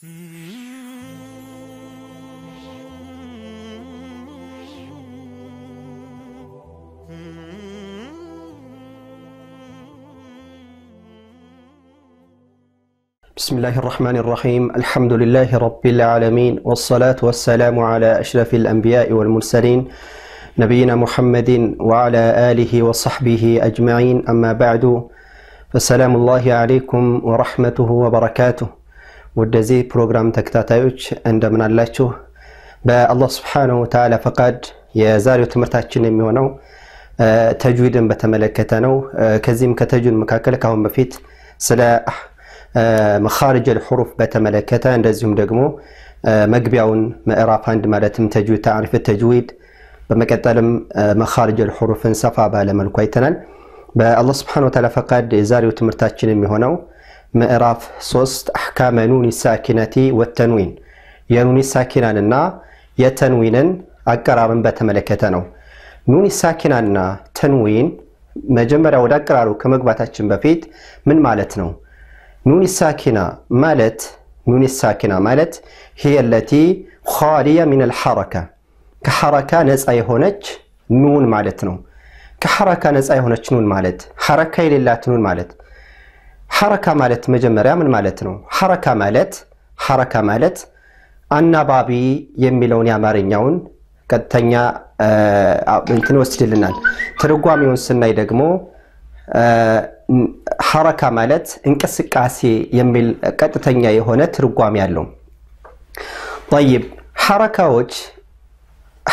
بسم الله الرحمن الرحيم الحمد لله رب العالمين والصلاة والسلام على أشرف الأنبياء والمرسلين نبينا محمد وعلى آله وصحبه أجمعين أما بعد فسلام الله عليكم ورحمته وبركاته ወደዚህ ፕሮግራም ተከታታዮች እንደምን አላችሁ? በአላህ ስብሓነሁ ወተዓላ ፈቃድ የዛሬው ትምህርታችን የሚሆነው ተጅዊድን በተመለከተ ነው። ከዚህም ከተጅዊድ መካከል ከአሁን በፊት ስለ መኻርጀል ሑሩፍ በተመለከተ እንደዚሁም ደግሞ መግቢያውን ምዕራፍ አንድ ማለትም ተጅዊድ ታሪፍ ተጅዊድ በመቀጠልም መኻርጀል ሑሩፍን ሰፋ ባለመልኩ አይተናል። በአላህ ስብሓነሁ ወተዓላ ፈቃድ የዛሬው ትምህርታችን የሚሆነው مئراف صوست أحكام نون الساكنة والتنوين ينون الساكنة لنا يتنوين أقرار بتملكتنو نون الساكنة لنا تنوين مجمرة ودقرار كمقباتات جنبفيت من مالتنو نون الساكنة مالت نون الساكنة مالت هي التي خالية من الحركة كحركة نزع هناك نون مالتنو كحركة نزع هناك نون مالت حركة لله تنون مالت ሐረካ ማለት መጀመሪያ ምን ማለት ነው? ሐረካ ማለት ሐረካ ማለት አናባቢ የሚለውን የአማርኛውን ቀጥተኛ እንትን ወስድልናል። ትርጓሚውን ስናይ ደግሞ ሐረካ ማለት እንቅስቃሴ የሚል ቀጥተኛ የሆነ ትርጓሚ አለው። ጠይብ ሐረካዎች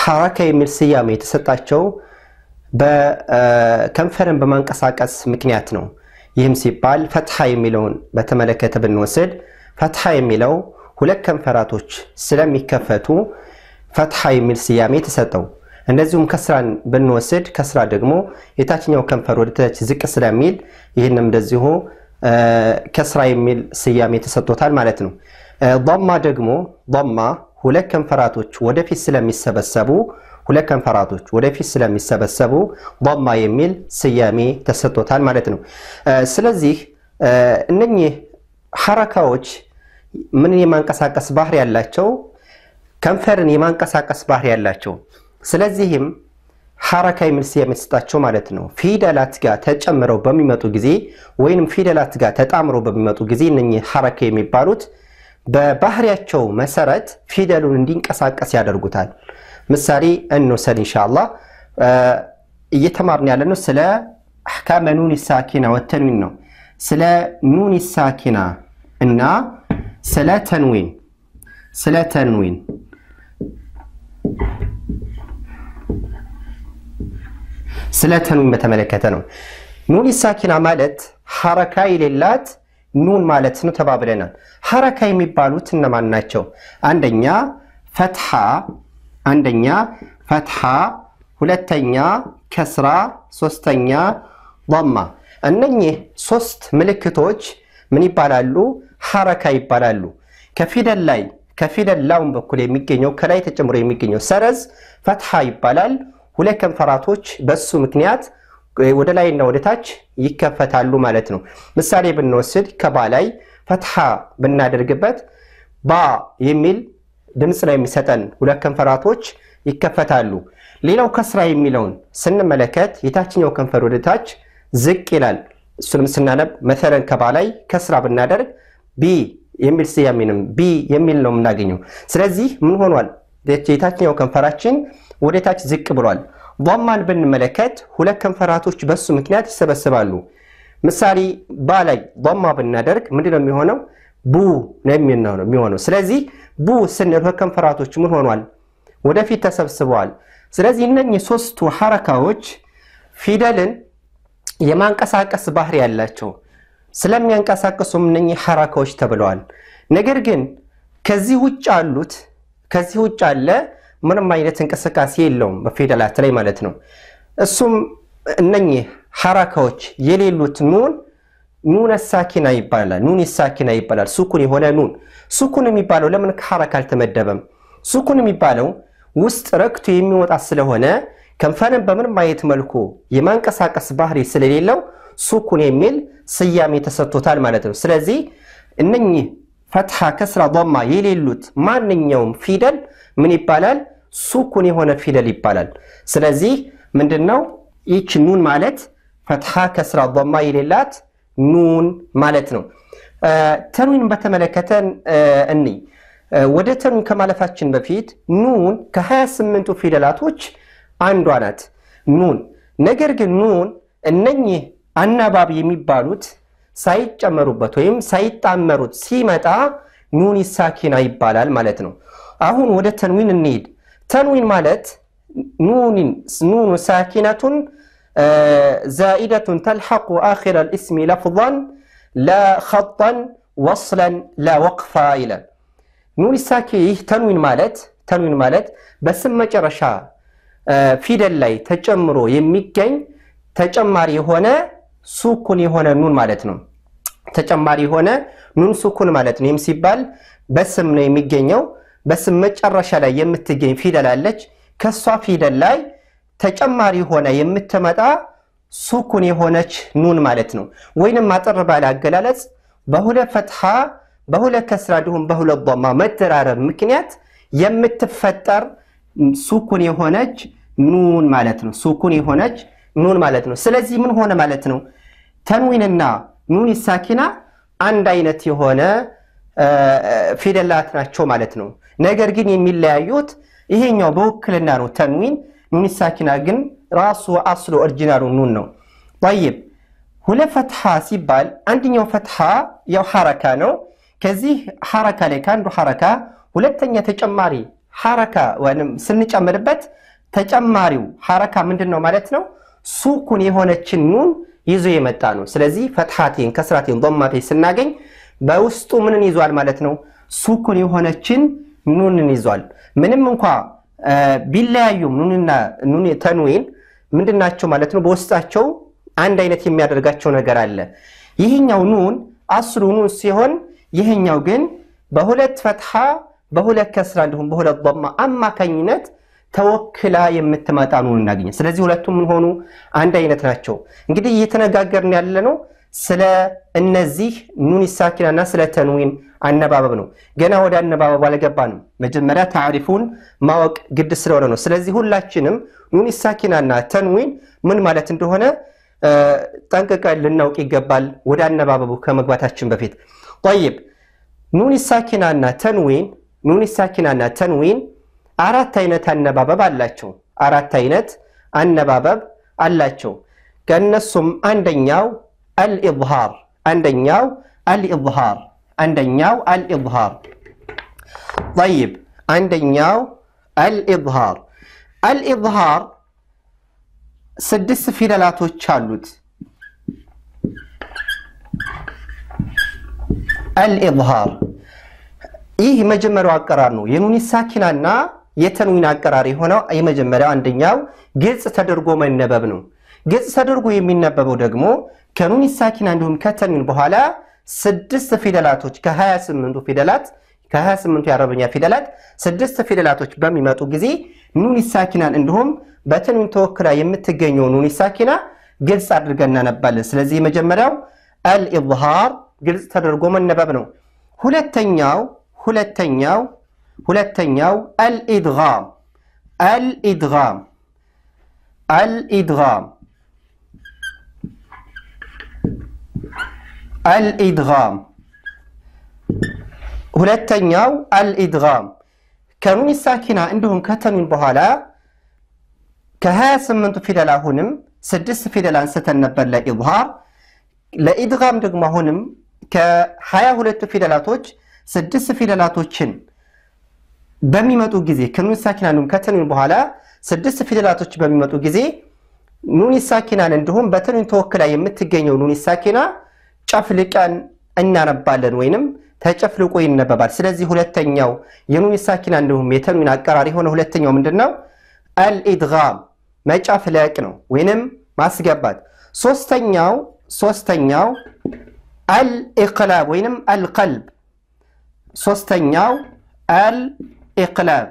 ሐረካ የሚል ስያሜ የተሰጣቸው በከንፈርን በማንቀሳቀስ ምክንያት ነው። ይህም ሲባል ፈትሐ የሚለውን በተመለከተ ብንወስድ ፈትሐ የሚለው ሁለት ከንፈራቶች ስለሚከፈቱ ፈትሐ የሚል ስያሜ ተሰጠው። እንደዚሁም ከስራን ብንወስድ ከስራ ደግሞ የታችኛው ከንፈር ወደታች ዝቅ ስለሚል ይህንም እንደዚሁ ከስራ የሚል ስያሜ ተሰጥቶታል ማለት ነው። ማ ደግሞ ማ ሁለት ከንፈራቶች ወደፊት ስለሚሰበሰቡ ሁለት ከንፈራቶች ወደፊት ስለሚሰበሰቡ ቧማ የሚል ስያሜ ተሰጥቶታል ማለት ነው። ስለዚህ እነኚህ ሐረካዎች ምን የማንቀሳቀስ ባህሪ ያላቸው ከንፈርን የማንቀሳቀስ ባህሪ ያላቸው ስለዚህም ሐረካ የሚል ስያሜ የተሰጣቸው ማለት ነው። ፊደላት ጋር ተጨምረው በሚመጡ ጊዜ ወይንም ፊደላት ጋር ተጣምረው በሚመጡ ጊዜ እነኚህ ሐረካ የሚባሉት በባህሪያቸው መሰረት ፊደሉን እንዲንቀሳቀስ ያደርጉታል። ምሳሌ እንውሰድ እንሻላ እየተማርን ያለነው ስለ አሕካመ ኑን ሳኪና ወተንዊን ነው። ስለ ኑን ሳኪና እና ስለ ተንዊን ስለ ተንዊን ስለ ተንዊን በተመለከተ ነው። ኑን ሳኪና ማለት ሐረካ የሌላት ኑን ማለት ነው ተባብለናል። ሐረካ የሚባሉት እነማን ናቸው? አንደኛ ፈትሓ፣ አንደኛ ፈትሓ፣ ሁለተኛ ከስራ፣ ሶስተኛ ማ እነኚህ ሶስት ምልክቶች ምን ይባላሉ? ሐረካ ይባላሉ። ከፊደል ላይ ከፊደል ላውን በኩል የሚገኘው ከላይ ተጨምሮ የሚገኘው ሰረዝ ፈትሓ ይባላል። ሁለት ከንፈራቶች በሱ ምክንያት ወደ እና ወደ ታች ይከፈታሉ ማለት ነው። ምሳሌ ብንወስድ ከባ ላይ ፈትሓ ብናደርግበት ባ የሚል ድምፅ ላይ የሚሰጠን ሁለት ከንፈራቶች ይከፈታሉ። ሌላው ከስራ የሚለውን ስንመለከት የታችኛው ከንፈር ወደ ታች ዝቅ ይላል። እሱንም ስናነብ መተረን ከባ ላይ ከስራ ብናደርግ ቢ የሚል ስያሜ ቢ የሚል ነው የምናገኘው። ስለዚህ ምን ሆኗል? የታችኛው ከንፈራችን ወደ ታች ዝቅ ብሏል። ቧማን ብንመለከት ሁለት ከንፈራቶች በሱ ምክንያት ይሰበስባሉ። ምሳሌ ባ ላይ ቧማ ብናደርግ ምንድን ነው የሚሆነው? ቡ ነው የሚሆነው። ስለዚህ ቡ ስንል ሁለት ከንፈራቶች ምን ሆኗል? ወደፊት ተሰብስበዋል። ስለዚህ እነኚህ ሶስቱ ሐረካዎች ፊደልን የማንቀሳቀስ ባህሪ ያላቸው ስለሚያንቀሳቀሱም እነኚህ ሐረካዎች ተብለዋል። ነገር ግን ከዚህ ውጭ አሉት ከዚህ ውጭ አለ ምንም አይነት እንቅስቃሴ የለውም በፊደላት ላይ ማለት ነው። እሱም እነኚህ ሐረካዎች የሌሉት ኑን ኑነ ሳኪና ይባላል። ኑን ሳኪና ይባላል። ሱኩን የሆነ ኑን ሱኩን የሚባለው ለምን ከሐረካ አልተመደበም? ሱኩን የሚባለው ውስጥ ረክቶ የሚወጣ ስለሆነ ከንፈርን በምንም አይነት መልኩ የማንቀሳቀስ ባህሪ ስለሌለው ሱኩን የሚል ስያሜ ተሰጥቶታል ማለት ነው። ስለዚህ እነኚህ ፈትሐ፣ ከስራ፣ ማ የሌሉት ማንኛውም ፊደል ምን ይባላል? ሱኩን የሆነ ፊደል ይባላል። ስለዚህ ምንድን ነው ይች ኑን ማለት ፈትሓ ከስራ ማ የሌላት ኑን ማለት ነው። ተንዊን በተመለከተ እኒ ወደ ተንዊን ከማለፋችን በፊት ኑን ከ 28 ፊደላቶች አንዷ ናት። ኑን ነገር ግን ኑን እነኚህ አናባብ የሚባሉት ሳይጨመሩበት ወይም ሳይጣመሩት ሲመጣ ኑን ሳኪና ይባላል ማለት ነው። አሁን ወደ ተንዊን እንሄድ። تنوين مالت نون سنون ساكنة آه، زائدة تلحق آخر الاسم لفظا لا خطا وصلا لا وقفا إلى نون الساكيه تنوين مالت تنوين مالت بسم مجرشا آه، في لاي تجمرو يمكن تجماري هنا سكون هنا نون مالتنا تجماري هنا نون سكون مالتنا يمسيبال بسم ነው የሚገኘው በስም መጨረሻ ላይ የምትገኝ ፊደል አለች። ከሷ ፊደል ላይ ተጨማሪ ሆነ የምትመጣ ሱኩን የሆነች ኑን ማለት ነው። ወይንም አጠር ባለ አገላለጽ በሁለት ፈትሐ፣ በሁለት ከስራ እንዲሁም በሁለት ቦማ መደራረብ ምክንያት የምትፈጠር ሱኩን የሆነች ኑን ማለት ነው። ሱኩን የሆነች ኑን ማለት ነው። ስለዚህ ምን ሆነ ማለት ነው? ተንዊንና ኑን ሳኪና አንድ አይነት የሆነ ፊደላት ናቸው ማለት ነው። ነገር ግን የሚለያዩት ይሄኛው በውክልና ነው ተንዊን። ኑን ግን ራሱ አስሎ ኦሪጂናሉ ኑን ነው። ጠይብ ሁለት ፈትሓ ሲባል አንደኛው ፈትሓ ያው ሐረካ ነው። ከዚህ ሐረካ ላይ ከአንዱ ሐረካ ሁለተኛ ተጨማሪ ሐረካ ወይም ስንጨምርበት ተጨማሪው ሐረካ ምንድን ነው ማለት ነው? ሱኩን የሆነችን ኑን ይዞ የመጣ ነው። ስለዚህ ፈትሓቴን፣ ከስራቴን፣ ማቴ ስናገኝ በውስጡ ምንን ይዟል ማለት ነው? ሱኩን የሆነችን ኑንን ይዟል። ምንም እንኳ ቢለያዩም ኑንና ኑን ተንዊን ምንድናቸው ማለት ነው? በውስጣቸው አንድ አይነት የሚያደርጋቸው ነገር አለ። ይህኛው ኑን አስሉ ኑን ሲሆን ይህኛው ግን በሁለት ፈትሓ በሁለት ከስራ እንዲሁም በሁለት ዶማ አማካኝነት ተወክላ የምትመጣ ኑን እናገኘ። ስለዚህ ሁለቱም ምን ሆኑ? አንድ አይነት ናቸው። እንግዲህ እየተነጋገርን ያለ ነው ስለ እነዚህ ኑን ሳኪናና ስለ ተንዊን አነባበብ ነው። ገና ወደ አነባበቡ አልገባንም። መጀመሪያ ታሪፉን ማወቅ ግድ ስለሆነ ነው። ስለዚህ ሁላችንም ኑን ሳኪናና ተንዊን ምን ማለት እንደሆነ ጠንቅቀን ልናውቅ ይገባል፣ ወደ አነባበቡ ከመግባታችን በፊት። ጠይብ ኑን ሳኪናና ተንዊን ኑን ሳኪናና ተንዊን አራት አይነት አነባበብ አላቸው። አራት አይነት አነባበብ አላቸው። ከእነሱም አንደኛው አልኢዝሃር አንደኛው አልኢዝሃር አንደኛው አልኢዝሃር ጠይብ አንደኛው አልኢዝሃር አልኢዝሃር ስድስት ፊደላቶች አሉት። አልኢዝሃር ይህ የመጀመሪያው አቀራር ነው። የኑኒ ሳኪናና የተንዊን አቀራር የሆነው የመጀመሪያው አንደኛው ግልጽ ተደርጎ መነበብ ነው። ግጽ ተደርጎ የሚነበበው ደግሞ ከኑን ሳኪና እንዲሁም ከተሚን በኋላ ስድስት ፊደላቶች ከ 28 ፊደላት ከ 28 የአረበኛ ፊደላት ስድስት ፊደላቶች በሚመጡ ጊዜ ኑን ሳኪናን እንዲሁም በተኑን ተወክላ የምትገኘው ኑን ሳኪና ግልጽ አድርገን እናነባለን። ስለዚህ የመጀመሪያው አልኢዝሃር ግልጽ ተደርጎ መነበብ ነው። ሁለተኛው ሁለተኛው ሁለተኛው አልኢድጋም አልኢድጋም አልኢድጋም አልኢድጋም። ሁለተኛው አልኢድጋም ከኑኒ ሳኪና እንዲሁም ከተኑን በኋላ ከሀያ ስምንቱ ፊደል አሁንም ስድስት ፊደል አንስተን ነበር ለኢድሃር። ለኢድጋም ደግሞ አሁንም ከሀያ ሁለቱ ፊደላቶች ስድስት ፊደላቶችን በሚመጡ ጊዜ ከኑኒ ሳኪና እንዲሁም ከተኑን በኋላ ስድስት ፊደላቶች በሚመጡ ጊዜ ኑኒ ሳኪናን እንዲሁም በተኑን ተወክላ የምትገኘው ኑኒ ሳኪና ጨፍልቀን እናነባለን ወይንም ተጨፍልቆ ይነበባል። ስለዚህ ሁለተኛው የኑን ሳኪና እንዲሁም የተኑን አቀራሪ የሆነ ሁለተኛው ምንድን ነው? አልኢድጋም መጨፍለቅ ነው ወይንም ማስገባት። ሶስተኛው ሶስተኛው አልኢቅላብ ወይንም አልቀልብ ሶስተኛው አልኢቅላብ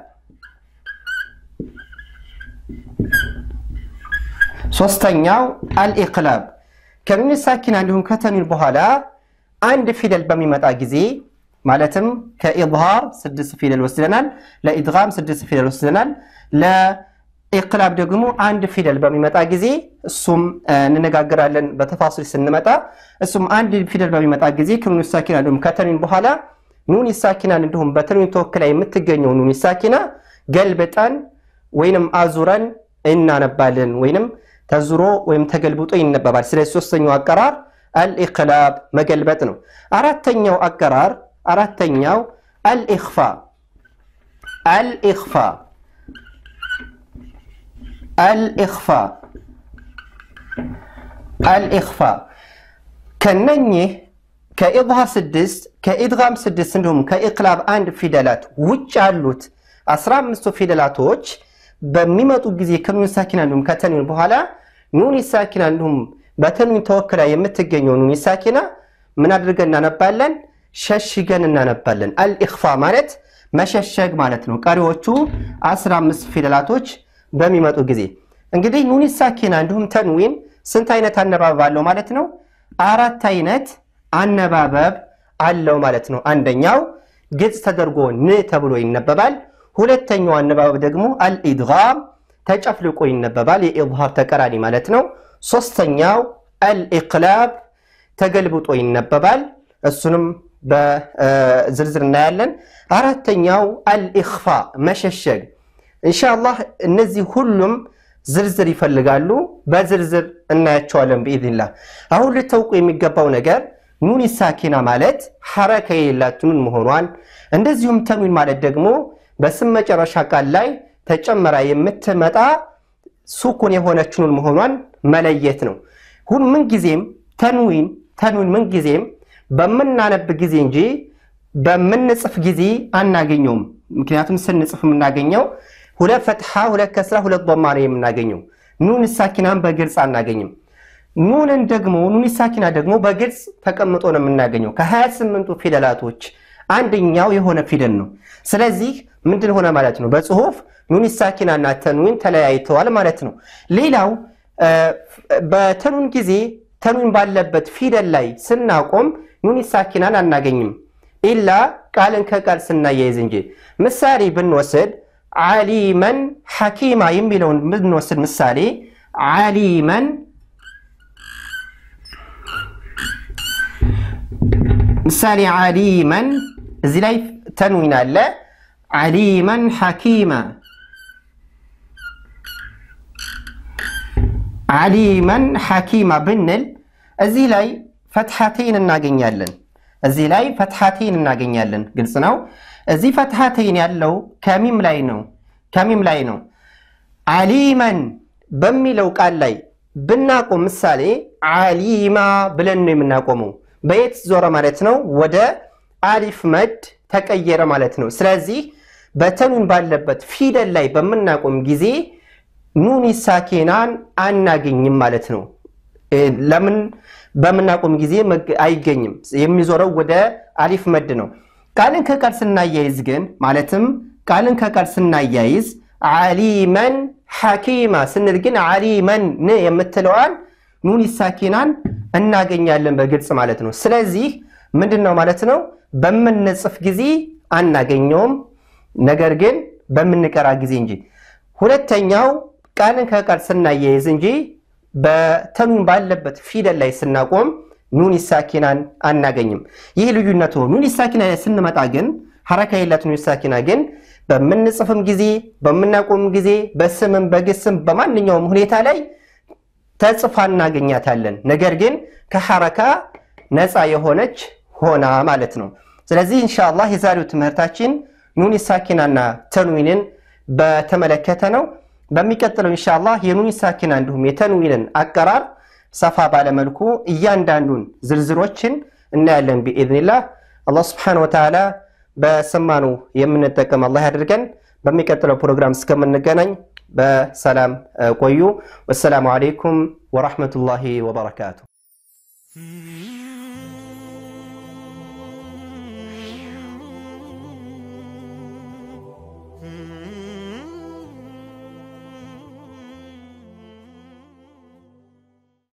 ሶስተኛው አልኢቅላብ ከኑን ሳኪና እንዲሁም ከተኑን በኋላ አንድ ፊደል በሚመጣ ጊዜ ማለትም ከኢዝሃር ስድስት ፊደል ወስደናል፣ ለኢድጋም ስድስት ፊደል ወስደናል፣ ለኢቅላብ ደግሞ አንድ ፊደል በሚመጣ ጊዜ እሱም እንነጋገራለን በተፋሲል ስንመጣ። እሱም አንድ ፊደል በሚመጣ ጊዜ ከኑን ሳኪና እንዲሁም ከተኑን በኋላ ኑን ሳኪናን እንዲሁም በተኑን ተወክላ የምትገኘው ኑን ሳኪና ገልብጠን ወይንም አዙረን እናነባለን ወይንም ተዝሮ ወይም ተገልብጦ ይነበባል። ስለዚህ ሶስተኛው አቀራር አልኢክላብ መገልበጥ ነው። አራተኛው አቀራር አራተኛው አልኢኽፋ አልኢኽፋ አልኢኽፋ አልኢኽፋ ከነኚህ ከኢዝሃር ስድስት ከኢድጋም ስድስት እንዲሁም ከኢክላብ አንድ ፊደላት ውጭ ያሉት አስራ አምስቱ ፊደላቶች በሚመጡ ጊዜ ከኑን ሳኪና እንዲሁም ከተንዊን በኋላ ኑን ሳኪና እንዲሁም በተንዊን ተወክላ የምትገኘው ኑን ሳኪና ምን አድርገን እናነባለን? ሸሽገን እናነባለን። አልኢኽፋ ማለት መሸሸግ ማለት ነው። ቀሪዎቹ 15 ፊደላቶች በሚመጡ ጊዜ እንግዲህ ኑን ሳኪና እንዲሁም ተንዊን ስንት አይነት አነባበብ አለው ማለት ነው? አራት አይነት አነባበብ አለው ማለት ነው። አንደኛው ግልጽ ተደርጎ ን ተብሎ ይነበባል። ሁለተኛው አነባበብ ደግሞ አልኢድጋም ተጨፍልቆ ይነበባል። የኢድሃር ተቀራኒ ማለት ነው። ሶስተኛው አልኢቅላብ ተገልብጦ ይነበባል። እሱንም በዝርዝር እናያለን። አራተኛው አልኢኽፋ መሸሸግ። እንሻላህ እነዚህ ሁሉም ዝርዝር ይፈልጋሉ። በዝርዝር እናያቸዋለን ብኢዝንላ። አሁን ልታውቁ የሚገባው ነገር ኑን ሳኪና ማለት ሐረካ የሌላት ኑን መሆኗን እንደዚሁም ተንዊን ማለት ደግሞ በስም መጨረሻ ቃል ላይ ተጨምራ የምትመጣ ሱኩን የሆነችውን መሆኗን መለየት ነው። ሁን ምንጊዜም ተንዊን ተንዊን ምንጊዜም በምናነብ ጊዜ እንጂ በምንጽፍ ጊዜ አናገኘውም። ምክንያቱም ስንጽፍ የምናገኘው ሁለት ፈትሓ፣ ሁለት ከስራ፣ ሁለት ዶማ ነው የምናገኘው። ኑን ሳኪናን በግልጽ አናገኝም። ኑንን ደግሞ ኑን ሳኪና ደግሞ በግልጽ ተቀምጦ ነው የምናገኘው። ከ28ቱ ፊደላቶች አንደኛው የሆነ ፊደል ነው። ስለዚህ ምንድን ሆነ ማለት ነው? በጽሁፍ ኑን እና ተንዊን ተለያይተዋል ማለት ነው። ሌላው በተኑን ጊዜ ተኑን ባለበት ፊደል ላይ ስናቆም ኑን ሳኪናን አናገኝም፣ ኢላ ቃልን ከቃል ስናያይዝ እንጂ። ምሳሌ ብንወስድ ዓሊመን ሐኪማ የሚለውን ብንወስድ ምሳሌ ዓሊመን ምሳሌ ዓሊመን እዚህ ላይ ተንዊን አለ عَلِيمًا حَكِيمًا ዓሊመን ሐኪማ ብንል እዚህ ላይ ፈትሐቴን እናገኛለን። እዚህ ላይ ፈትሐቴን እናገኛለን። ግልጽ ነው። እዚህ ፈትሐቴን ያለው ከሚም ላይ ነው። ከሚም ላይ ነው። ዓሊመን በሚለው ቃል ላይ ብናቆም ምሳሌ አሊማ ብለን ነው የምናቆመው። በየት ዞረ ማለት ነው? ወደ አሊፍ መድ ተቀየረ ማለት ነው። ስለዚህ በተኑን ባለበት ፊደል ላይ በምናቆም ጊዜ ኑኒ ሳኪናን አናገኝም ማለት ነው። ለምን በምናቆም ጊዜ አይገኝም? የሚዞረው ወደ አሊፍ መድ ነው። ቃልን ከቃል ስናያይዝ ግን ማለትም ቃልን ከቃል ስናያይዝ ዓሊመን ሐኪማ ስንል ግን ዓሊመን ን የምትለዋን ኑኒ ሳኪናን እናገኛለን በግልጽ ማለት ነው። ስለዚህ ምንድን ነው ማለት ነው በምንጽፍ ጊዜ አናገኘውም ነገር ግን በምንቀራ ጊዜ እንጂ። ሁለተኛው ቃልን ከቃል ስናያይዝ እንጂ በተኑን ባለበት ፊደል ላይ ስናቆም ኑን ሳኪናን አናገኝም። ይህ ልዩነቱ ኑን ሳኪና ላይ ስንመጣ ግን ሐረካ የላት ኑን ሳኪና ግን በምንጽፍም ጊዜ በምናቆምም ጊዜ በስምም በግስም በማንኛውም ሁኔታ ላይ ተጽፋ እናገኛታለን። ነገር ግን ከሐረካ ነፃ የሆነች ሆና ማለት ነው። ስለዚህ ኢንሻአላህ የዛሬው ትምህርታችን ኑን ሳኪናና ተንዊንን በተመለከተ ነው። በሚቀጥለው ኢንሻአላህ የኑን ሳኪና እንዲሁም የተንዊንን አቀራር ሰፋ ባለመልኩ እያንዳንዱን ዝርዝሮችን እናያለን ቢኢዝኒላህ። አላህ ስብሓነ ወተዓላ በሰማኑ የምንጠቀም አላህ ያድርገን። በሚቀጥለው ፕሮግራም እስከምንገናኝ በሰላም ቆዩ። ወሰላሙ አለይኩም ወራህመቱላሂ ወበረካቱ።